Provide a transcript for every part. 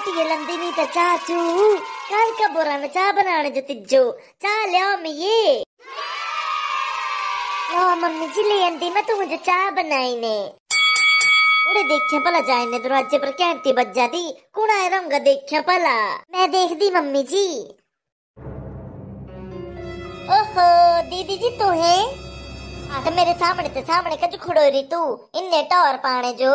रोटी लंदी तो चाचू कल का बोरा में चाय बनाने जो तिजो चाय लिया मैं ये लो मम्मी जी ले अंदी मैं तो मुझे चाय बनाई ने अरे देखे पला जाए ने दरवाजे पर कैंटी बज जाती कौन आया रहूंगा देखे पला मैं देख दी मम्मी जी ओहो दीदी जी तू है तो मेरे सामने ते तो सामने कज खड़ो रही तू इन्ने टॉर पाने जो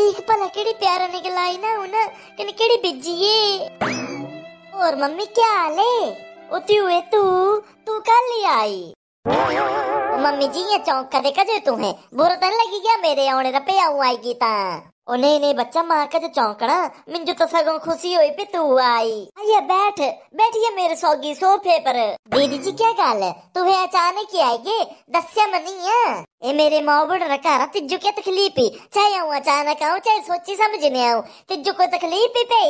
देख भला केड़ी प्यारा निकल आई ना उन कने केड़ी भेजी है और मम्मी क्या हाल है हुए तू तू कल ही आई मम्मी जी ये चौंक का देखा जो तू है बुरा तन लगी गया मेरे आने रपे आऊं आएगी ता ಒನೇ ನೇ ಬಚ್ಚಾ ಮಾರ್ಕ ಚೌಂಕಣ मिंजू तो सगों खुशी हुई पे तू आई आइया बैठ बैठिए मेरे सौगी सोफे पर दीदी जी क्या गल है तुम्हें अचानक ही आएगी दस्या मनी है ए मेरे मौबड़ रखा रहा तिज्जू क्या तकलीफ ही चाहे आऊं अचानक आऊं चाहे सोची समझने आऊं तिज्जू को तकलीफ ही पे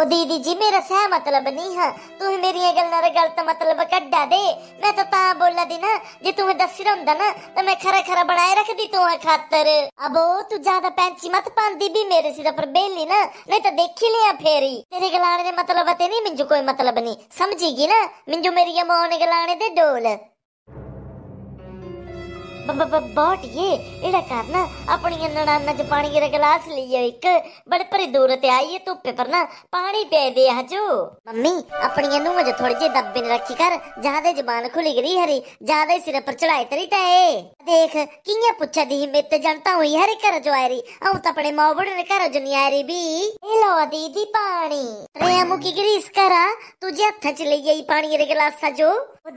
ओ दीदी जी मेरा सह मतलब नहीं है तू मेरी गल गलत मतलब कड्डा दे मैं तो ता बोला दी ना जे तू दस होंदा ना तो मैं खरा खरा बनाए रख दी तू खातर अबो तू ज्यादा पैंची मत पांदी भी मेरे सिर पर बेली ना नहीं तो देखी लिया फेरी तेरे गलाने मतलब ते नहीं मिंजू कोई मतलब नहीं समझेगी ना मिंजू मेरी मां ने गलाने दे डोल ಬಾಟ್ಗೆ ಇಡ ಕಾರಣ ಅಪ್ಪನಿಗೆ ನಡನ್ನ ಪಾಣಿಗಿರ ಗ್ಲಾಸ್ बड़े ಬಡಪರಿ ದೂರ ते आई है धुप्पे पर ना पानी पिया दे हजू मम्मी अपनी नूह जो थोड़ी जी दबे रखी कर ज्यादा जबान खुली गई हरी ज्यादा सिर पर चढ़ाई तरी तय देख किया पूछा दी हिम्मत जनता हुई हर घर जो आई आऊं तो अपने माओ बड़े ने घर जो नहीं रही भी ये लो दीदी पानी रे मुकी ग्रीस करा तुझे हथ च ले आई पानी गिलासा जो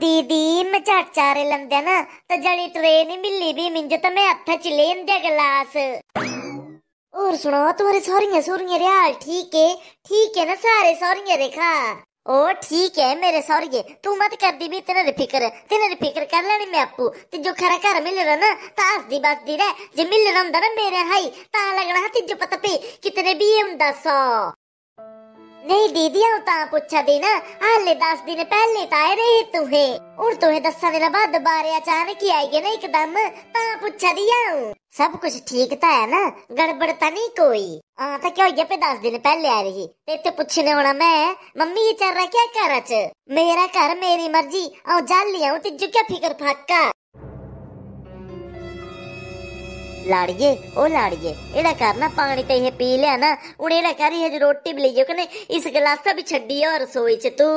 दीदी मैं चाट चारे लंदा ना तो जड़ी ट्रे मिली मिंजत में हथ च दे गिलास और सुनाओ तुम्हारे सौरिया सौरिया रे ठीक है ठीक है ना सारे सौरिया रेखा ओ ठीक है मेरे सौरिये तू मत कर दी भी तेरे फिक्र तेरे फिक्र कर लेनी मैं आपू ते जो खरा घर मिल रहा ना ता हसदी बसदी रह जे मिल रहा ना मेरे हाई ता लगना तिजो पता पे कितने भी हम दसो नहीं दीदिया ता पुच्छा देना हाले दस दिन पहले ताए रहे तुहे हूं तुहे दसा दिन बाद बारे अचानक ही आई गए ना एकदम ता पुच्छा दिया हूं सब कुछ ठीक ता है ना गड़बड़ ता नहीं कोई हां ता क्या हो गया पे दस दिन पहले आ रही ते ते पुछने होना मैं मम्मी ये चल रहा क्या घर च मेरा घर मेरी मर्जी और जाली आऊं तिजू क्या फिकर फाका लाड़िए ओ लाड़िए एड़ा कर ना पानी ते तो पी लिया ना हूं एड़ा कर ये रोटी भी लियो कने इस गिलासा तो भी छड़ी और रसोई च तू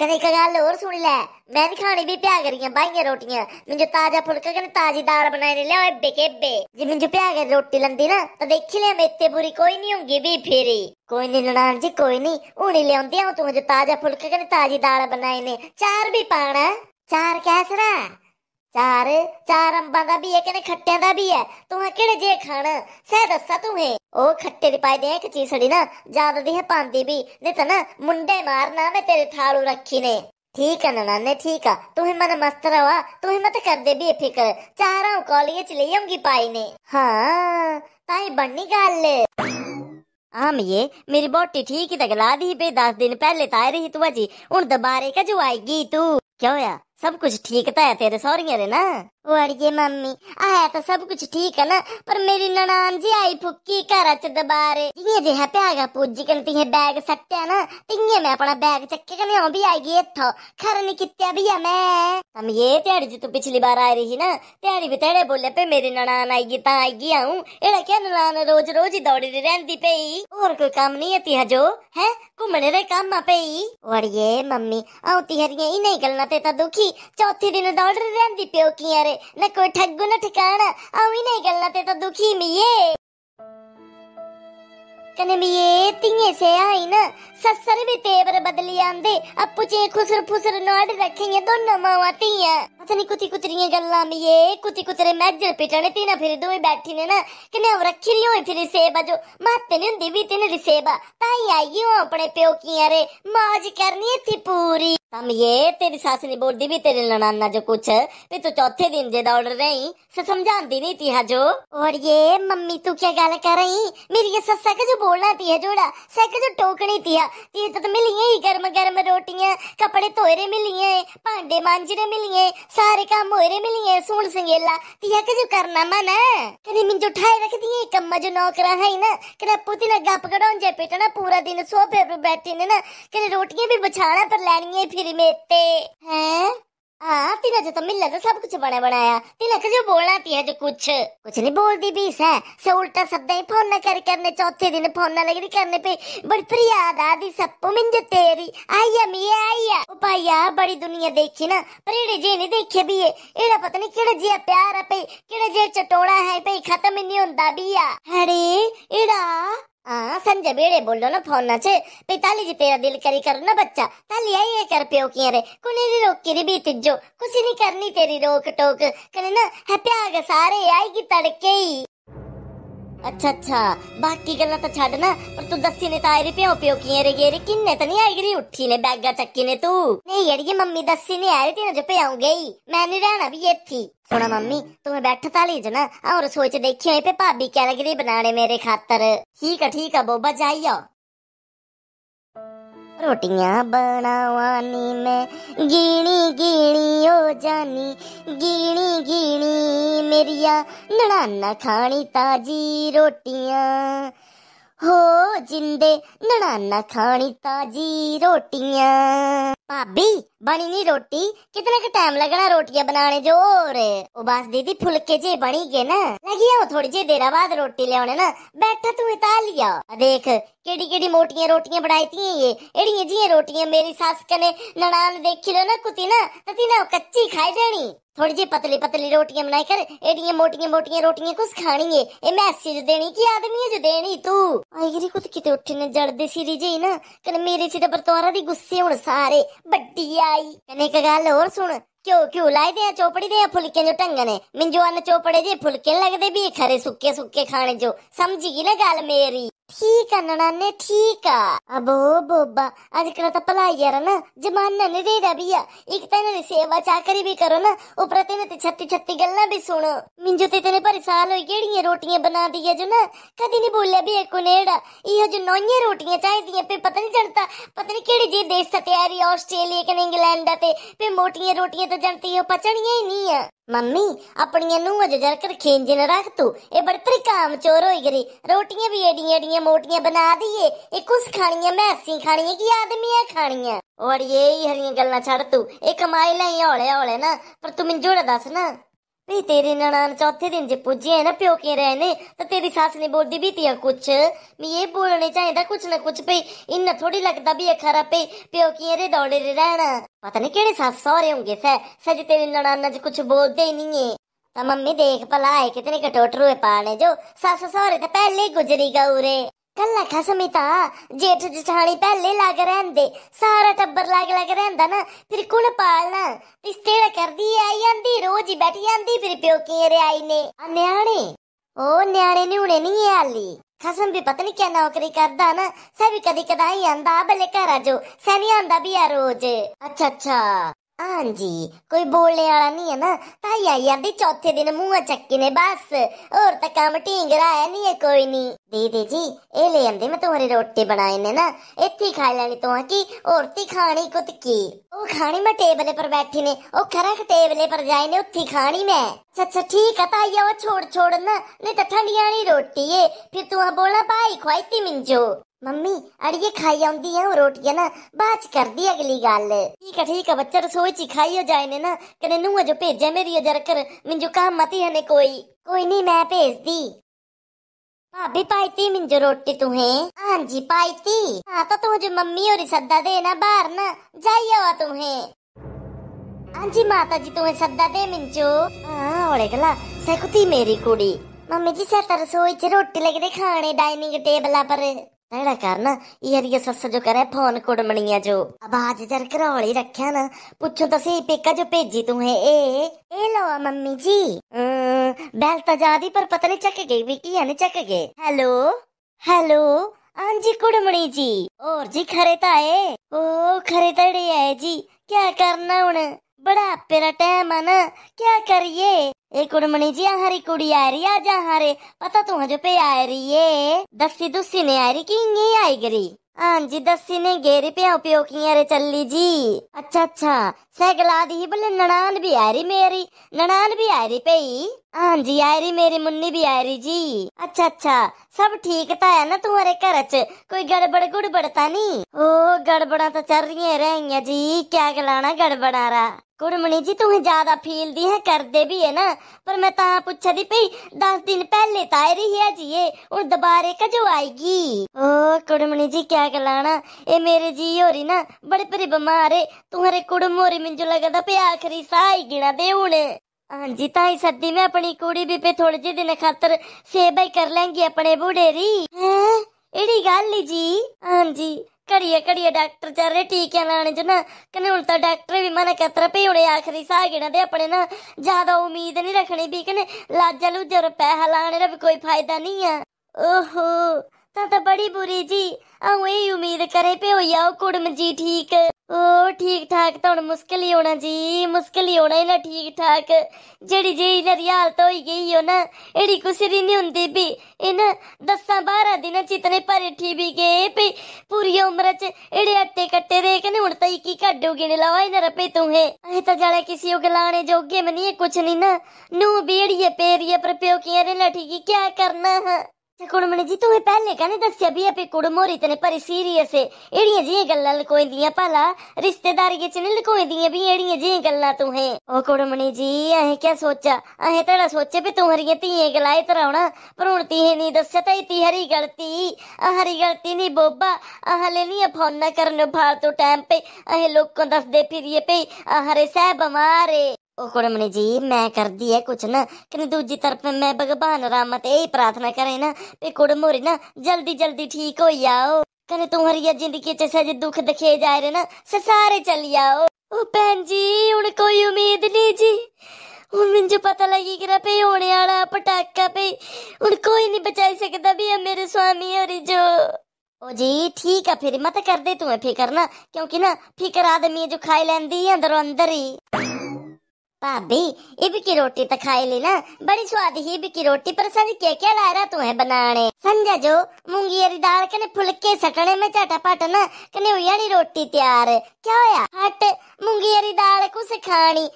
कने एक गल और सुन ले मैं भी खानी भी प्या करियां बाइयां रोटियां मुझे ताजा फुलका कने ताजी दाल बनाई ले ओए बेकेबे जे मुझे प्या कर रोटी लंदी ना तो देखी लिया मेते बुरी कोई नहीं होगी भी फेरी कोई नहीं ननान जी कोई नहीं हूं ले आंदी तू मुझे ताजा फुलका कने ताजी दाल बनाई ने चार भी पाना चार कैसरा चार चार ਅੰਬਾਂ ਦਾ ਵੀ ਹੈ ਕਹਿੰਦੇ ਖੱਟਿਆਂ ਦਾ ਵੀ ਹੈ ਤੂੰ ਕਿਹੜੇ ਜੇ ਖਾਣ ਸਹਿ ਦੱਸਾਂ ਤੂੰ ਹੈ ਉਹ ਖੱਟੇ ਦੀ ਪਾਈ ਦੇ ਇੱਕ ਚੀਸੜੀ ਨਾ ਜ਼ਿਆਦਾ ਦੀ ਹੈ ਪਾਉਂਦੀ ਵੀ ਨਹੀਂ ਤਾਂ ਨਾ ਮੁੰਡੇ ਮਾਰਨਾ ਮੈਂ ਤੇਰੇ ਥਾਲੂ ਰੱਖੀ ਨੇ ठीक है ननाने ठीक है तुम्हें मन मस्त रहा तुम्हें मत कर दे भी फिक्र चाह रहा कॉलेज ले आऊंगी पाई ने हाँ ताई बन्नी गाल ले ये मेरी बोटी ठीक ही तगला दी बे दस दिन पहले ताई रही तू जी उन दोबारे का जो आएगी तू क्या यार सब कुछ ठीक तो है तेरे सोरिया रे ना ओ अड़िए मम्मी आया तो सब कुछ ठीक है ना पर मेरी ननान जी आई फुक्की घर च दबारे ये जे है प्यागा पूज कन तिहे बैग सट्टे ना तिहे मैं अपना बैग चक्के कने ओ भी आई गई इथो खर नी कित्या भी है मैं हम ये त्याड़ी जी तू पिछली बार आई रही ना त्याड़ी भी तेरे बोले पे मेरी ननान आएगी ता आएगी आऊं एड़ा क्या ननान रोज रोज ही दौड़ी रहंदी पेई और कोई काम नहीं है तिहा जो है घूमने रे काम पे ओ अड़िए मम्मी आऊं तिहरिया इन्हें गलना ते ता दुखी चौथे दिन दौड़ रहंदी पियो कीअं रे न कोई ठग न ठिकाणा ऐं इन ॻाल्हि ते त दुखी मिए कने भी ये तिंगे से आई ना ससर भी तेवर बदली आंदे अपू चे खुसर फुसर नाड़ रखेंगे दोनों मावा तिया अच्छा कुती कुतरी गल्ला में ये कुती कुतरे मैजर पिटने तीना फिर दो बैठी ने ना कने अब रखी रही फिर सेबा जो माते नहीं हुंदी भी तीन रिसेबा ताई आई हो अपने प्यो की अरे मौज करनी थी पूरी हम ये तेरी सास ने बोल दी भी तेरे ननाना जो कुछ ते तो चौथे दिन जे दौड़ रही समझा समझाती नहीं थी जो और ये मम्मी तू क्या गाल कर रही मेरी ये सस्सा का जो बोलना थी जोड़ा सक जो टोकनी थी तीए तो, तो मिली ही गर्म गर्म रोटियां कपड़े धोए मिली है भांडे मांजरे मिली है सारे काम होए मिली है सुन संगेला तीया के जो करना मन है कने मिन ठाए रख दिए कम्मा जो नौकरा है ना कने पुती ना गप कड़ा जाए पेटना पूरा दिन सोफे पे बैठे ने ना कने रोटियां भी बिछाना पर लेनी है फिर मेते हैं हाँ तीनक तो मिलने तो सब कुछ बने बनाया तीनक जो बोलना थी है जो कुछ कुछ नहीं बोल भी है से उल्टा शब्द ही फोन न कर करने चौथे दिन फोन न लगी करने पे बड़ी फरियाद आदि सब मिंज तेरी आइया मिया आइया उपाया बड़ी दुनिया देखी ना पर एड़े जे नहीं देखे भी है एड़ा पता नहीं केड़ा जिया प्यार है पे केड़ा जे चटोड़ा है पे खत्म ही नहीं होता भी हरे एड़ा हाँ संजय बेड़े बोल रहा ना फोन ना छे पिताली जी तेरा दिल करी करो ना बच्चा ताली आई है कर प्यो की रे कुने री रोक की री बीत कुछ नहीं करनी तेरी रोक टोक कने ना है प्याग सारे आई की तड़के ही अच्छा अच्छा बाकी गल तो छड़ ना पर तू दसी ने तायरी प्यो प्यो किए रे गेरे किन्ने तो नहीं आई गरी उठी ने बैगा चक्की ने तू नहीं अड़िए मम्मी दसी ने आ रही थी जो पे गई मैं नहीं रहना भी इथी सुना मम्मी तुम्हें बैठ ताली जना और सोच देखी पे भाभी क्या लग रही बनाने मेरे खातर ठीक है ठीक है बोबा जाइयो रोटियां बनावानी में गिणी गिणी हो जानी गिणी गिणी मेरिया नड़ाना खानी ताजी रोटियां हो जिंदे नड़ाना खानी ताजी रोटियां भाभी बनी नी रोटी कितने का टाइम लगना रोटियां बनाने जो और उबास दीदी फुलके जे बनी गए ना लगी आओ थोड़ी जे देर बाद रोटी ले ना बैठा तू इतालिया देख केड़ी केड़ी मोटियां रोटियां बनाई थी ये एड़ी जी रोटियां मेरी सास कने ननान देखी लो ना कुती ना तती ना कच्ची खाई देनी थोड़ी जी पतली पतली रोटियां बनाई कर एड़ी मोटियां मोटियां रोटियां कुछ खानी है ए मैसेज देनी की आदमी है जो देनी तू आईगरी कुत किते उठने जड़दे सिरी जी ना कने मेरे सिर पर तोरा दी गुस्से हुन सारे बड्डी आई कने का गल और सुन क्यों क्यों लाई दे चौपड़ी दे फुलके जो ढंग ने मिंजो अन चौपड़े जे फुलके लगदे भी खरे सुक्के सुक्के खाने जो समझी ना गल मेरी ठीक ननाने ठीक अबो बोबा अजकल तो पलाई ना जमाना नहीं दे रहा भैया एक तो इन्होंने सेवा चाकरी भी करो ना उपरा तेने ते छत्ती छत्ती गल्ला भी सुनो मिंजो ते तेने परेशान होई केड़ियां रोटियां बना दिया जो ना कदी नहीं बोलिया भी एक नेड़ा यह जो नौइयां रोटियां चाहिए पे पता नहीं चलता पता नहीं केड़े जे देश ता तैयारी ऑस्ट्रेलिया के इंग्लैंड ते पे मोटियां रोटियां तो जनती हो पचनियां ही नहीं है मम्मी अपनी नूह जर कर खींज न रख तू ये बड़ी भरी काम चोर हो गई रोटियां भी एडियां एडियां मोटियां बना दिए ये कुछ खानियां मैसी खानियां कि आदमियां खानियां और ये ही हरियां गल्ला छड़ तू ये कमाई लाई हौले हौले ना पर तू मिंजोड़ा दस ना नहीं तेरी ननान चौथे दिन जे पुजी है ना प्योके रहने तो तेरी सास ने बोल दी भी थी कुछ मैं ये बोलने चाहिए था कुछ ना कुछ पे इन थोड़ी लगता भी खरा पे प्योके रे दौड़े रे रहना पता नहीं केड़े सास सौरे होंगे सह सज तेरी ननान ने कुछ बोलते ही नहीं है तो मम्मी देख भला है कितने कटोटरू है पाने जो सास सौरे तो पहले गुजरी गऊ ਕੱਲਾ ਖਾ ਜੇਠ ਜਠਾਣੀ ਪਹਿਲੇ ਲੱਗ ਰਹਿੰਦੇ ਸਾਰਾ ਟੱਬਰ ਲੱਗ ਲੱਗ ਰਹਿੰਦਾ ਨਾ ਫਿਰ ਕੁਣ ਪਾਲਣਾ ਤਿਸਤੇੜਾ ਕਰਦੀ ਆਈ ਜਾਂਦੀ ਰੋਜ਼ ਹੀ ਬੈਠੀ ਜਾਂਦੀ ਫਿਰ ਪਿਓ ਕੀ ਰਿਆਈ ਨੇ ਆ ਨਿਆਣੇ ਉਹ ਨਿਆਣੇ ਨਿਉਣੇ ਨਹੀਂ ਆਲੀ ਖਸਮ ਵੀ ਪਤਾ ਨਹੀਂ ਕਿਆ ਨੌਕਰੀ ਕਰਦਾ ਨਾ ਸਭੀ ਕਦੀ ਕਦਾਈ ਆਂਦਾ ਬਲੇ ਘਰ ਆਜੋ ਸੈਨੀ ਆਂਦਾ ਵੀ ਆ ਰੋਜ਼ ਅੱਛਾ ਅੱਛਾ ਹਾਂਜੀ ਕੋਈ ਬੋਲਣੇ ਵਾਲਾ ਨਹੀਂ ਹੈ ਨਾ ਤਾਇਆ ਯਾਰ ਦੇ ਚੌਥੇ ਦਿਨ ਮੂੰਹ ਚੱਕੀ ਨੇ ਬਸ ਹੋਰ ਤਾਂ ਕੰਮ ਢੀਂਗਰਾ ਹੈ ਨਹੀਂ ਹੈ ਕੋਈ ਨਹੀਂ ਦੀਦੀ ਜੀ ਇਹ ਲੈ ਆਂਦੇ ਮੈਂ ਤੁਹਾਰੇ ਰੋਟੀ ਬਣਾਏ ਨੇ ਨਾ ਇੱਥੇ ਹੀ ਖਾ ਲੈਣੀ ਤੋਂ ਕਿ ਔਰਤੀ ਖਾਣੀ ਕੁਤ ਕੀ ਉਹ ਖਾਣੀ ਮੈਂ ਟੇਬਲੇ ਪਰ ਬੈਠੀ ਨੇ ਉਹ ਖਰਕ ਟੇਬਲੇ ਪਰ ਜਾਈ ਨੇ ਉੱਥੇ ਖਾਣੀ ਮੈਂ ਅੱਛਾ ਅੱਛਾ ਠੀਕ ਹੈ ਤਾਇਆ ਉਹ ਛੋੜ ਛੋੜ ਨਾ ਨਹੀਂ ਤਾਂ ਠੰਡੀਆਂ ਵਾਲੀ ਰੋਟੀ ਏ ਫਿਰ ਤੂੰ ਆ ਬੋਲਣਾ ਭਾਈ ਖਵਾਈਤੀ ਮਿੰਜੋ ਮੰਮੀ ਅੜੀਏ ਖਾਈ ਆਉਂਦੀ ਆ ਰੋਟੀਆਂ ਨਾ ਬਾਅਦ ਚ ਕਰਦੀ ਅਗਲੀ ਗੱਲ ਠੀਕ ਹੈ ਠੀਕ ਹੈ ਬੱਚਾ ਰਸੋਈ ਚ ਖਾਈ ਹੋ ਜਾਏ ਨੇ ਨਾ ਕਨੇ ਨੂੰ ਜੋ ਭੇਜੇ ਮੇਰੀ ਅਜਰ ਕਰ ਮਿੰਜੂ ਕੰਮ ਮਤੀ ਹਨੇ ਕੋਈ ਕੋਈ ਨਹੀਂ ਮੈਂ ਭੇਜਦੀ भाभी पाई थी मिंजो रोटी तुम्हें हाँ जी पाई थी हाँ तो तुझे मम्मी और सद्दा देना बाहर ना जाइए हुआ तुम्हें हाँ जी माता जी तुम्हें सद्दा दे मिंजो हाँ ओड़े गला सकुती मेरी कुड़ी मम्मी जी सतर सोई च रोटी लगे खाने डाइनिंग टेबल पर तड़ा कर ना यारी सस जो करे फोन कुड़मणिया जो आवाज जर करौली रखे ना पूछो तो सही पेका जो भेजी तू है ए ए लो मम्मी जी बैल तो जादी पर पता नहीं चक गई भी की नहीं चक गए हेलो हेलो हाँ कुड़मणी जी और जी खरे ओ खरे आए जी क्या करना हूं बुढ़ापे का टाइम है ना क्या करिए ए कुड़मणी जी हरी कुड़ी आ रही आज हरे पता तू जो पे आ रही है दस्सी दुस्सी ने आ रही की ये आई गरी हाँ जी दस्सी ने गेरी पे उपयोग किया रे चल्ली जी अच्छा अच्छा सैकल आदि ही बोले ननान भी आ रही मेरी ननान भी आ रही पे हाँ जी आ रही मेरी मुन्नी भी आ रही जी अच्छा अच्छा सब ठीक था तो है ना तुम्हारे घर च कोई गड़बड़ गुड़बड़ था तो नी ओ गड़बड़ा तो चल रही है जी क्या गलाना गड़बड़ा रहा गुड़मणी जी तुम्हें ज्यादा फील दी है कर दे भी है ना पर मैं ता पूछा दी पई दस दिन पहले तो आ रही है जी ये और दोबारे का जो आएगी ओ कुड़मणी जी क्या गलाना ये मेरे जी हो रही ना बड़े बड़े बीमार है तुम्हारे कुड़म हो रही मुझे लगता पे आखिरी साई गिना दे उन्हें ਹਾਂਜੀ ਤਾਂ ਹੀ ਸੱਦੀ ਮੈਂ ਆਪਣੀ ਕੁੜੀ ਵੀ ਥੋੜੇ ਜਿਹੇ ਦਿਨ ਖਾਤਰ ਸੇਵਾ ਹੀ ਕਰ ਲਾਂਗੀ ਆਪਣੇ ਬੁਢੇਰੀ ਦੀ ਹੈ ਇਹੜੀ ਗੱਲ ਹੀ ਜੀ ਹਾਂਜੀ ਘੜੀਏ ਘੜੀਏ ਡਾਕਟਰ ਚੱਲ ਰਹੇ ਟੀਕਿਆਂ ਲਾਣੇ ਚ ਨਾ ਕਹਿੰਦੇ ਹੁਣ ਤਾਂ ਡਾਕਟਰ ਵੀ ਮਨ ਕਤਰ ਪਈ ਆਖਰੀ ਸਾਹ ਗਿਣਾ ਤੇ ਆਪਣੇ ਨਾ ਜ਼ਿਆਦਾ ਉਮੀਦ ਨਹੀਂ ਰੱਖਣੀ ਵੀ ਕਹਿੰਦੇ ਲਾਜਾ ਲੂ ਜਰ ਪੈਸਾ ਲਾਣੇ ਦਾ ਵੀ ਕੋਈ ਫਾਇਦਾ ਨਹੀਂ ਆ ਓਹੋ ਤਾਂ ਤਾਂ ਬੜੀ ਬੁਰੀ ਜੀ ਆਉਂ ਇਹ ਉਮੀਦ ਕਰੇ ਪਈ ਹੋਈ ਆ ਉਹ ਕੁੜਮ ਜੀ ਠੀਕ ਉਹ ਠੀਕ ਠਾਕ ਤਾਂ ਹੁਣ ਮੁਸ਼ਕਿਲ ਹੀ ਹੋਣਾ ਜੀ ਮੁਸ਼ਕਿਲ ਹੀ ਹੋਣਾ ਇਹਨਾਂ ਠੀਕ ਠਾਕ ਜਿਹੜੀ ਜੀ ਇਹਨਾਂ ਦੀ ਹਾਲਤ ਹੋਈ ਗਈ ਹੋ ਨਾ ਇਹੜੀ ਕੁਸਰੀ ਨਹੀਂ ਹੁੰਦੀ ਵੀ ਇਹਨਾਂ ਦਸਾਂ 12 ਦਿਨਾਂ ਚ ਇਤਨੇ ਭਰੇ ਠੀ ਵੀ ਗਏ ਵੀ ਪੂਰੀ ਉਮਰ ਚ ਇਹੜੇ ਅੱਟੇ ਕੱਟੇ ਦੇ ਕੇ ਹੁਣ ਤਾਂ ਕੀ ਕੱਢੋਗੇ ਨੇ ਲਾਵਾ ਇਹਨਾਂ ਰਪੇ ਤੂੰ ਹੈ ਇਹ ਤਾਂ ਜਾਲੇ ਕਿਸੇ ਉਗਲਾਣੇ ਜੋਗੇ ਮਨੀ ਕੁਛ ਨਹੀਂ ਨਾ ਨੂੰ ਬੀੜੀਏ ਪੇਰੀਏ ਪਰ ਪਿਓ ਕੀ ਰੇ ਲਠੀ ਕੀ ਕਿਆ ਕਰਨਾ ਹੈ ಕುಣಮಣಿಜಿ ತೂ ಪೆಹಲೆ ಕನೆ ದಸ್ಯ ಬಿ ಅಪಿ ಕುಡುಮೋರಿ ತನೆ ಪರಿ ಸೀರಿಯಸ್ ಎಡಿಯ ಜಿಯ ಗಲ್ಲ ಲಕೋಯಿಂದಿಯ ಪಲ रिश्तेदारी च नहीं लकोइंदिया भी एड़िया जी गल्ला तू है ओ कुड़मणी जी अहें क्या सोचा अहें तड़ा सोचे भी तू हरिया तीए गलाए तरावना पर हुन तीहे नहीं दस्या तई ती हरी गलती हरी गलती नहीं बोबा अहले नहीं फोन ना करनो फालतू टाइम पे अहें लोग को दस दे फिरिए पे हरे सह बमारे ओ कुड़मणी जी मैं कर दी है कुछ ना कहीं दूजी तरफ मैं भगवान रामा ते यही प्रार्थना करे ना पे कुड़मोरी ना जल्दी जल्दी ठीक हो जाओ कने तुम्हारी जिंदगी च सजे दुख दिखे जा रहे ना से सारे चल जाओ ओ बहन जी हुन कोई उम्मीद नहीं जी ਹੁਣ ਮੈਨੂੰ ਪਤਾ ਲੱਗੀ ਕਿ ਰਪੇ ਹੋਣੇ ਵਾਲਾ ਪਟਾਕਾ ਪਈ ਹੁਣ ਕੋਈ ਨਹੀਂ ਬਚਾਈ ਸਕਦਾ ਵੀ ਮੇਰੇ ਸੁਆਮੀ ਹੋਰੀ ਜੋ ओ जी ठीक है फिर मत कर दे तुम्हें फिकर ना क्योंकि ना फिकर आदमी जो खाई लेंदी अंदरों अंदर ही भाभी इब की रोटी तो खाई ली ना बड़ी स्वाद ही इब की रोटी पर संज क्या क्या ला रहा तुम्हें बनाने संजा जो मूंगी अरी दाल कने फुलके सटने में चाटा पाटा ना कने उयाड़ी रोटी तैयार क्या होया हट मूंगी अरी दाल कुछ खानी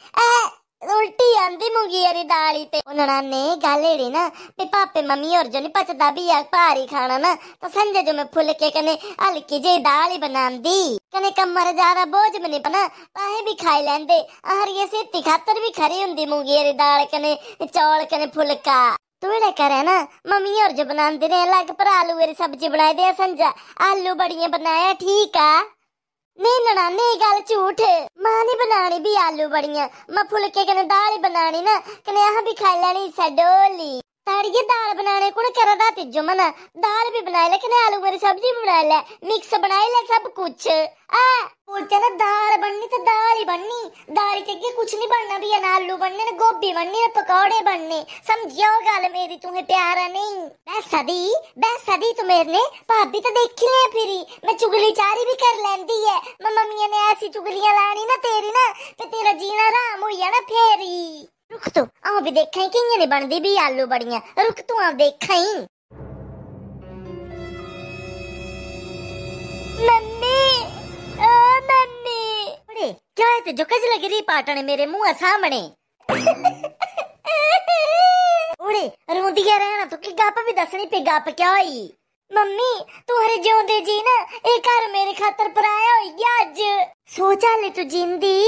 ਉਲਟੀ ਆਂਦੀ ਮੁਗੀਰੀ ਦਾਲੀ ਤੇ ਉਹਨਾਂ ਨੇ ਗੱਲ ਏੜੀ ਨਾ ਤੇ ਪਾਪੇ ਮੰਮੀ ਔਰ ਜਨੀ ਪਚਦਾ ਵੀ ਆ ਭਾਰੀ ਖਾਣਾ ਨਾ ਤਾਂ ਸੰਜੇ ਜੋ ਮੈਂ ਫੁੱਲ ਕੇ ਕਨੇ ਹਲਕੀ ਜੇ ਦਾਲੀ ਬਣਾਉਂਦੀ ਕਨੇ ਕਮਰ ਜ਼ਿਆਦਾ ਬੋਝ ਮਨੇ ਪਣਾ ਤਾਂ ਇਹ ਵੀ ਖਾਈ ਲੈਂਦੇ ਆਹਰ ਇਹ ਸੇ ਖਾਤਰ ਵੀ ਖਰੀ ਹੁੰਦੀ ਮੁਗੀਰੀ ਦਾਲ ਕਨੇ ਚੌਲ ਕਨੇ ਫੁਲਕਾ ਤੂੜੇ ਕਰੇ ਨਾ ਮੰਮੀ ਹੋਰ ਜ ਬਣਾਉਂਦੇ ਨੇ ਲੱਗ ਪਰ ਆਲੂ ਵਾਲੀ ਸਬਜ਼ੀ ਬਣਾਏ ਦੇ ਸੰਜਾ ਆਲੂ ਬੜੀਆਂ ਬਣਾਇਆ ਠੀਕ ਆ ਨਹੀਂ ਨਨਾਨੇ ਇਹ ਗੱਲ ਝੂਠ ਮਾਂ ਨੇ ਬਣਾਣੀ ਵੀ ਆਲੂ ਬੜੀਆਂ ਮੈਂ ਫੁਲਕੇ ਕਨੇ ਦਾਲ ਬਣਾਣੀ ਨਾ ਕਨੇ ਆਹ ਵੀ ਖਾ ਲੈਣੀ ਸਡੋਲੀ तड़िए दाल बनाने को कर रहा थी जुमन दाल भी बनाए लेकिन आलू वाली सब्जी भी बनाए ले मिक्स बनाए ले सब कुछ आ बोलते ना दाल बननी तो दाल ही बननी दाल के आगे कुछ नहीं बनना भी ना आलू बनने ना गोभी बननी ना पकौड़े बनने समझियो गल मेरी तुम्हें प्यारा नहीं मैं सदी मैं सदी तो मेरे भाभी तो देखी ले फिरी मैं चुगली चारी भी कर लेंदी है मैं मम्मी ने ऐसी चुगलियां लानी ना तेरी ना ते तेरा जीना आराम हो जाना फेरी रुक तू तो, आओ भी देखा कि इयां नहीं बनदी भी आलू बड़ियां रुक तू आओ देखा ही मम्मी ओ मम्मी अरे क्या है तुझे कज लग रही पाटण मेरे मुंह सामने ओड़े रोंदी रहना तू कि गप भी दसनी पे गप क्या हुई ਮੰਮੀ ਤੂੰ ਹਰ ਜਿਉਂਦੇ ਜੀ ਨਾ ਇਹ ਘਰ ਮੇਰੇ ਖਾਤਰ ਪਰਾਇਆ ਹੋਈ ਗਿਆ ਅੱਜ ਸੋਚਾ ਲੈ ਤੂੰ ਜਿੰਦੀ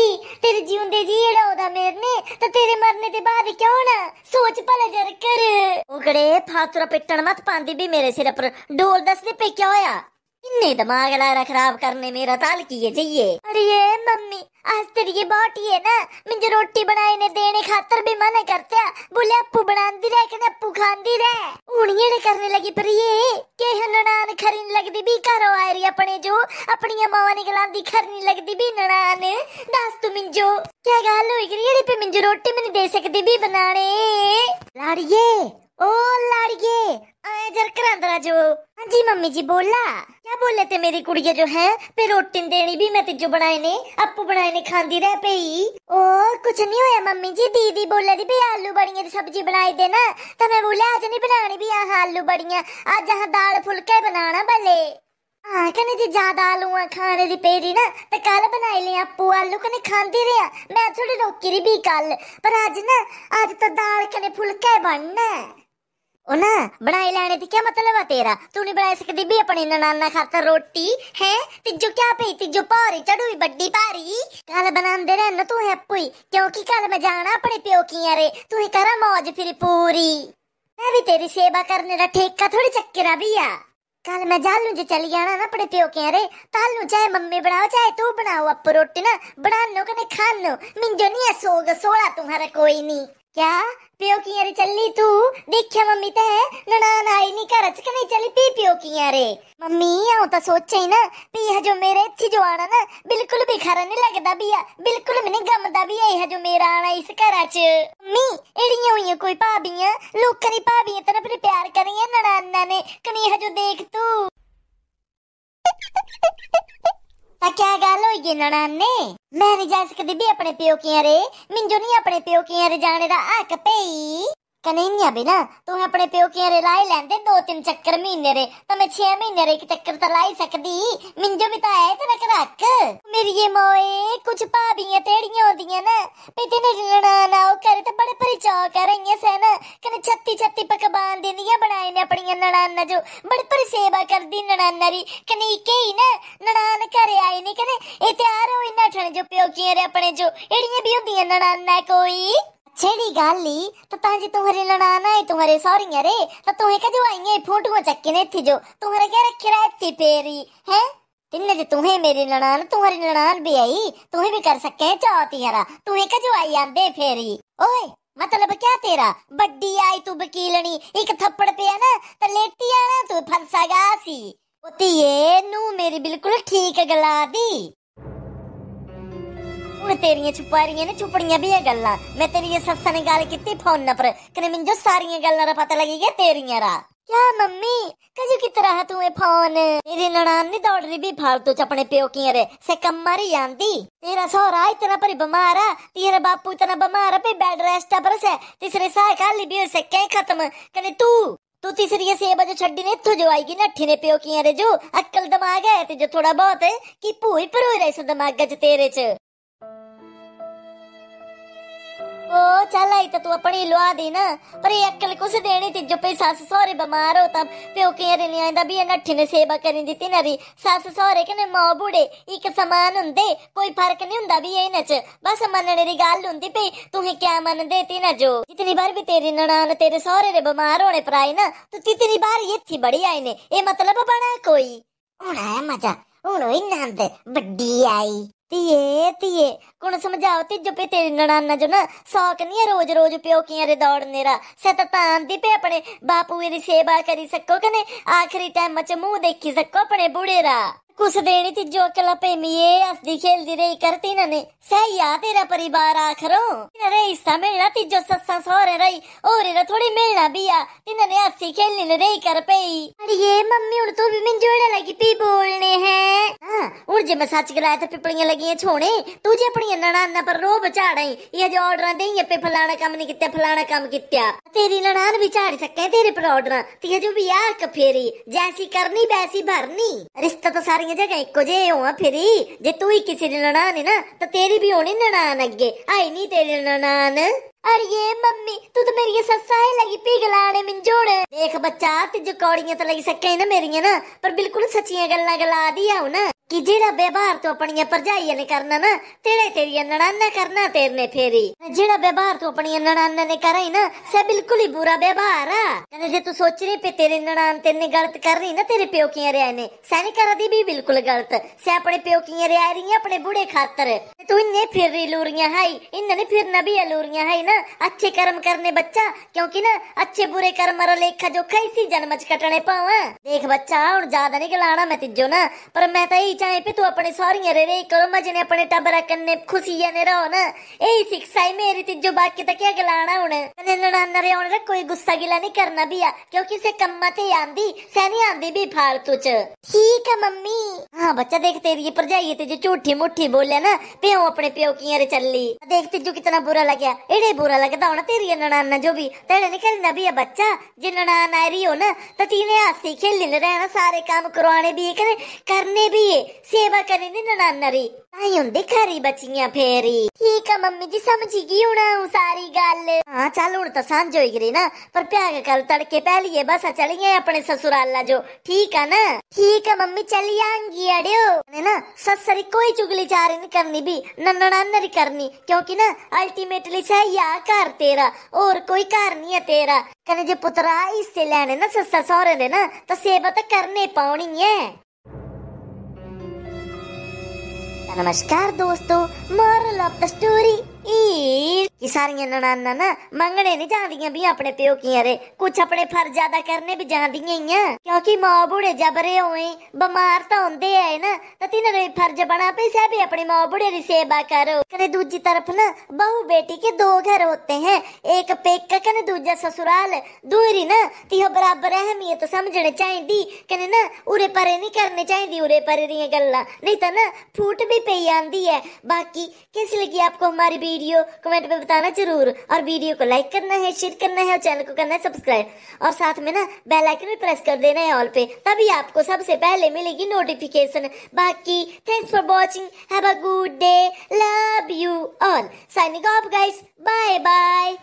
ਤੇਰੇ ਜਿਉਂਦੇ ਜੀ ਮੇਰੇ ਮੇਰਨੇ ਤਾਂ ਤੇਰੇ ਮਰਨੇ ਦੇ ਬਾਅਦ ਕਿਉਂ ਨਾ ਸੋਚ ਭਲੇ ਜਰ ਕਰ ਉਗੜੇ ਫਾਤੁਰਾ ਪਿੱਟਣ ਮਤ ਪਾਂਦੀ ਵੀ ਮੇਰੇ ਸਿਰ ਪਰ ਡੋਲ ਦੱਸਦੇ ਪੇ ਕਿਉਂ ਆ इन्हें दिमाग लारा खराब करने में रताल किए जाइए अरे मम्मी आज तेरी ये बॉटी है ना मुझे रोटी बनाए ने देने खातर भी मना करते बोले अप्पू बनांदी रह कने अप्पू खांदी रह उड़िये ने करने लगी पर ये के ननान खरीन लगदी भी घरों आ रही अपने जो अपनी मावा ने गलांदी खरनी लगदी भी ननान दस तू मिंजो क्या गल होई गई पे मिंजो रोटी भी दे सकदी भी बनाने लाड़िए ओ लाड़िए आए जर करांदरा जो हाँ जी मम्मी जी बोला क्या बोले ते मेरी कुड़िया जो है पे रोटी देनी भी मैं तिजो बनाए ने आपू बनाए ने खांदी रह पई ओ कुछ नहीं होया मम्मी जी दीदी बोला दी भी आलू बड़िया दी सब्जी बनाई देना तो मैं बोला आज नहीं बनानी भी यहाँ आलू बड़िया आज यहाँ दाल फुलके बनाना भले हाँ कने जी ज्यादा आलू खाने दी पेरी ना तो कल बनाई ले आपू आलू कने खांदी रहा मैं थोड़ी रोकी रही भी कल पर आज ना आज तो दाल कने फुलके बनना ना बनाई लैने दी क्या मतलब है तेरा तू नहीं बनाई सकती भी अपने ननाना खातर रोटी है तिजो क्या पे तिजो पारी चढ़ू बड्डी पारी कल बनांदे रहना तू है अप्पू क्योंकि कल मैं जाना अपने प्यो की अरे तू ही करा मौज फिर पूरी मैं भी तेरी सेवा करने का ठेका थोड़ी चक्कर भैया कल मैं जालू जो चली जाना ना अपने प्यो के अरे तालू चाहे मम्मी बनाओ चाहे तू बनाओ अप्पू रोटी ना बना लो कने खा लो मिंजो नहीं है सोग सोड़ा तुम्हारा कोई नहीं क्या पियो की अरे चलनी तू देखिया मम्मी ते ननान आई नी घर च नहीं चली पी पियो की अरे मम्मी आओ तो सोचे ही ना पी हजो मेरे इथे जो आना ना बिल्कुल भी खरा नहीं लगदा भी बिल्कुल मैंने गमदा भी है हजो मेरा आना इस घर च मम्मी एड़ियां हुई कोई भाभियां लोकां दी तेरे पर प्यार करियां ननाना ने कनी हजो देख तू क्या गल होई ननाने ਮੈਂ ਨਹੀਂ ਜਾ ਸਕਦੀ ਵੀ ਆਪਣੇ ਪਿਓ ਕੀ ਰੇ ਮਿੰਜੋ ਨਹੀਂ ਆਪਣੇ ਪਿਓ ਕੀ ਰੇ ਜਾਣੇ ਦਾ ਹੱਕ ਪਈ ਕਨੇਨਿਆ ਬਿਨਾ ਤੂੰ ਆਪਣੇ ਪਿਓਕਿਆਂ ਰੇ ਲਾਈ ਲੈਂਦੇ ਦੋ ਤਿੰਨ ਚੱਕਰ ਮਹੀਨੇ ਰੇ ਤਾਂ ਮੈਂ 6 ਮਹੀਨੇ ਰੇ ਇੱਕ ਚੱਕਰ ਤਾਂ ਲਾਈ ਸਕਦੀ ਮਿੰਜੋ ਵੀ ਤਾਂ ਐ ਤੇ ਰਕ ਰੱਖ ਮੇਰੀ ਇਹ ਮੋਏ ਕੁਝ ਭਾਬੀਆਂ ਤੇੜੀਆਂ ਹੁੰਦੀਆਂ ਨਾ ਪਈ ਤੈਨੂੰ ਲਣਾ ਨਾ ਉਹ ਕਰੇ ਤਾਂ ਬੜੇ ਪਰਿਚਾ ਕਰ ਰਹੀਆਂ ਸਨ ਕਨੇ ਛੱਤੀ ਛੱਤੀ ਪਕਵਾਨ ਦਿੰਦੀਆਂ ਬਣਾਏ ਨੇ ਆਪਣੀਆਂ ਨਣਾਨਾ ਜੋ ਬੜੇ ਪਰਿ ਸੇਵਾ ਕਰਦੀ ਨਣਾਨਾ ਰੀ ਕਨੇ ਕੇ ਹੀ ਨਾ ਨਣਾਨ ਘਰੇ ਆਏ ਨੇ ਕਨੇ ਇਹ ਤਿਆਰ ਹੋਈ ਨਾ ਠਣ ਜੋ ਪਿਓ ਕੀ ਰੇ ਆਪਣੇ ਜੋ ਇਹੜੀਆਂ ਵੀ ਹੁੰਦੀਆਂ ਨਣਾਨਾ ਕੋਈ छेड़ी गाली तो ताजी तुम्हारी लड़ाना है तुम्हारे सॉरी अरे तो तुम्हें कजो आएंगे फोटो चक्के ने थी जो तुम्हारा क्या रखे रहा थी पेरी है तिन्ने जो तुम्हें मेरी ननान तुम्हारी ननान भी आई तुम्हें भी कर सके चौथी हरा तुम्हें कजो आई आंदे फेरी ओए मतलब क्या तेरा बड्डी आई तू बकीलनी एक थप्पड़ पे है ना तो लेटी आना तू फंसागा सी ये नू मेरी बिल्कुल ठीक गला दी ਹੁਣ ਤੇਰੀਆਂ ਛੁਪਾ ਰਹੀਆਂ ਨੇ ਛੁਪੜੀਆਂ ਵੀ ਇਹ ਗੱਲਾਂ ਮੈਂ ਤੇਰੀ ਸੱਸਾਂ ਨੇ ਗੱਲ ਕੀਤੀ ਫੋਨ ਨਾ ਪਰ ਕਨੇ ਸਾਰੀਆਂ ਗੱਲਾਂ ਦਾ ਪਤਾ ਲੱਗੀ ਗਿਆ ਤੇਰੀਆਂ ਰਾ क्या मम्मी कजू की तरह तू है फोन मेरी ननान नहीं दौड़ रही भी फालतू च अपने प्यो की अरे से कम मारी आंदी तेरा सोहरा इतना पर बीमार है तेरा बापू इतना बीमार है पे बेड रेस्ट पर से तीसरे साल खाली भी से के खत्म कने तू तू तीसरी से बजे छड़ी ने तू जो आएगी नट्ठी ने प्यो की अरे जो अक्कल दिमाग है ते जो थोड़ा बहुत है कि भूई परोई रही दिमाग गज तेरे च ओ चल आई तो तू अपनी लवा दी ना पर ये अक्कल कुछ देनी थी जो पे सास सौरे बीमार हो तब प्यो के रे नहीं आंदा भी ये नट्ठी ने सेवा करी दी ती नरी सास सौरे कने मां बूढ़े एक समान ਹੁੰਦੇ ਕੋਈ ਫਰਕ ਨਹੀਂ ਹੁੰਦਾ ਵੀ ਇਹਨਾਂ 'ਚ ਬਸ ਮੰਨਣ ਦੀ ਗੱਲ ਹੁੰਦੀ ਪਈ ਤੂੰ ਹੀ ਕਿਆ ਮੰਨਦੇ ਤੀ ਨਾ ਜੋ ਜਿਤਨੀ ਵਾਰ ਵੀ ਤੇਰੀ ਨਣਾਨ ਤੇਰੇ ਸਹੁਰੇ ਦੇ ਬਿਮਾਰ ਹੋਣੇ ਪਰਾਏ ਨਾ ਤੂੰ ਤਿਤਨੀ ਵਾਰ ਇੱਥੇ ਬੜੀ ਆਏ ਨੇ ਇਹ ਮਤਲਬ ਬਣਾ ਕੋਈ ਹੁਣ ਆਇਆ ਮਜ਼ਾ ਹੁਣ ਹੋਈ ਨੰਦ ਵੱਡੀ ਆਈ तिये तिये कुण समझाओ ती पे तेरी ननाना जो ना शौक नहीं है रोज रोज प्यो की अरे दौड़ने रा सत तांदी पे अपने बापू री सेवा करी सको कने आखिरी टाइम मच मुंह देखी सको अपने बूढ़े रा कुछ देनी थी जो अकेला पे मिये हंसदी खेलती रही करती ना ने सही या तेरा परिवार आखरो रे हिस्सा मिलना थी जो सस्सा सोरे रही और रे थोड़ी मिलना भी आ तीन ने हंसी खेलने ने रही कर पे अरे ये मम्मी उन तो भी मिन जोड़े लगी पी बोलने हैं उड़ जे मैं सच गलाया था पिपड़ियां लगी है छोड़े तुझे अपनी ननाना पर रोब झाड़ा ये जो ऑर्डर देंगे पे फलाना काम नहीं कित्या फलाना काम कित्या तेरी ननान भी झाड़ सके तेरे पर ऑर्डर तीन जो भी यार कफेरी जैसी करनी वैसी भरनी रिश्ता तो सारी जगह इको जे हो फेरी जे तू ही किसी की ननान है ना तो तेरी भी होनी ननान अगे आई नी तेरी ननान अरे मम्मी तू तो मेरी ससा ही लगी पिघलाने मिंजोड़ देख बच्चा तुझे कौड़ियां तो लगी सके ना मेरी ना पर बिल्कुल सचिया गल्ला गला दिया हूं ना ਕਿ ਜਿਹੜਾ ਬੇਬਾਰ ਤੋਂ ਆਪਣੀਆਂ ਪਰਜਾਈਆਂ ਨੇ ਕਰਨਾ ਨਾ ਤੇਰੇ ਤੇਰੀਆਂ ਨਣਾਨਾ ਕਰਨਾ ਤੇਰਨੇ ਫੇਰੀ ਜਿਹੜਾ ਬੇਬਾਰ ਤੋਂ ਆਪਣੀਆਂ ਨਣਾਨਾ ਨੇ ਕਰਾਈ ਨਾ ਸੇ ਬਿਲਕੁਲ ਹੀ ਬੁਰਾ ਬੇਬਾਰ ਆ ਕਹਿੰਦੇ ਜੇ ਤੂੰ ਸੋਚ ਰਹੀ ਪੇ ਤੇਰੇ ਨਣਾਨ ਤੇਨੇ ਗਲਤ ਕਰ ਰਹੀ ਨਾ ਤੇਰੇ ਪਿਓ ਕੀਆਂ ਰਿਆ ਨੇ ਸੈਨੀ ਕਰਦੀ ਵੀ ਬਿਲਕੁਲ ਗਲਤ ਸੇ ਆਪਣੇ ਪਿਓ ਕੀਆਂ ਰਿਆ ਰਹੀ ਆਪਣੇ ਬੁੜੇ ਖਾਤਰ ਤੂੰ ਇੰਨੇ ਫਿਰ ਰਹੀ ਲੂਰੀਆਂ ਹਾਈ ਇੰਨੇ ਨੇ ਫਿਰਨਾ ਵੀ ਲੂਰੀਆਂ ਹਾਈ ਨਾ ਅੱਛੇ ਕਰਮ ਕਰਨੇ ਬੱਚਾ ਕਿਉਂਕਿ ਨਾ ਅੱਛੇ ਬੁਰੇ ਕਰਮ ਰ ਲੇਖਾ ਜੋ ਖੈਸੀ ਜਨਮ ਚ ਕਟਣੇ ਪਾਵਾਂ ਦੇਖ ਬੱਚਾ ਹੁਣ ਜ਼ਿਆਦਾ ਨਹੀਂ ਗਲਾਣਾ ਮੈਂ ਤਿੱਜੋ ਨਾ ਪਰ ਮੈਂ ਤਾਂ ਇਹ चाहे पे तू अपने सौरिया रे रे करो मजे ने अपने टबरा कन्ने खुशिया ने रहो ना यही शिक्षा है मेरी तिजो बाकी तक तो क्या गलाना उन्हें मैंने लड़ाना रे उन्हें कोई गुस्सा गिला नहीं करना भी क्योंकि से कम्मा ते आंदी सैनी आंदी भी फालतू च ठीक है मम्मी हाँ बच्चा देख तेरी ये परजाई तेजो झूठी मुठी बोले ना प्यो अपने प्यो की रे चली देख तेजो कितना बुरा लगे एड़े बुरा लगता होना तेरी नड़ाना जो भी तेरे निकल ना भी है बच्चा जे नड़ान रही हो ना तो तीने हाथी खेल रहना सारे काम करवाने भी करे करने भी है सेवा करें ने ननाना ताई हुंदी खरी बचियां फेरी ठीक है मम्मी जी समझी गई हूं ना सारी गल हां चल हुन तो सांझ होई गई ना पर प्याग कल तड़के पहली बस चलिए अपने ससुराल जो ठीक है ना ठीक है मम्मी चली आंगी अड़ियो है ना ससरी कोई चुगली चार नहीं करनी भी नन्नानर करनी क्योंकि ना अल्टीमेटली सही आ घर तेरा और कोई घर नहीं है तेरा कने जे पुत्रा इससे लेने ना सस्सा सौरे ने ना तो सेवा तो करने पानी है नमस्कार दोस्तों मॉरल ऑफ द स्टोरी दूजी सारिया ना मंगने नहीं अपने करने भी है तो तो की सेवा करो तरफ ना बहु बेटी के दो घर होते है एक पेक कने दूजा ससुराल दूरी ना तीह बराबर अहमियत समझने चाहती कने न उरे परे नहीं करने चाहती उरे परे दी गल्ला नहीं तो ना फूट भी पे आंदी है बाकी किस लगी आपको हमारी वीडियो वीडियो कमेंट में बताना जरूर और वीडियो को लाइक करना है शेयर करना है और चैनल को करना है सब्सक्राइब और साथ में ना बेल आइकन भी प्रेस कर देना है ऑल पे तभी आपको सबसे पहले मिलेगी नोटिफिकेशन बाकी thanks for watching have a good day love you all signing off guys bye bye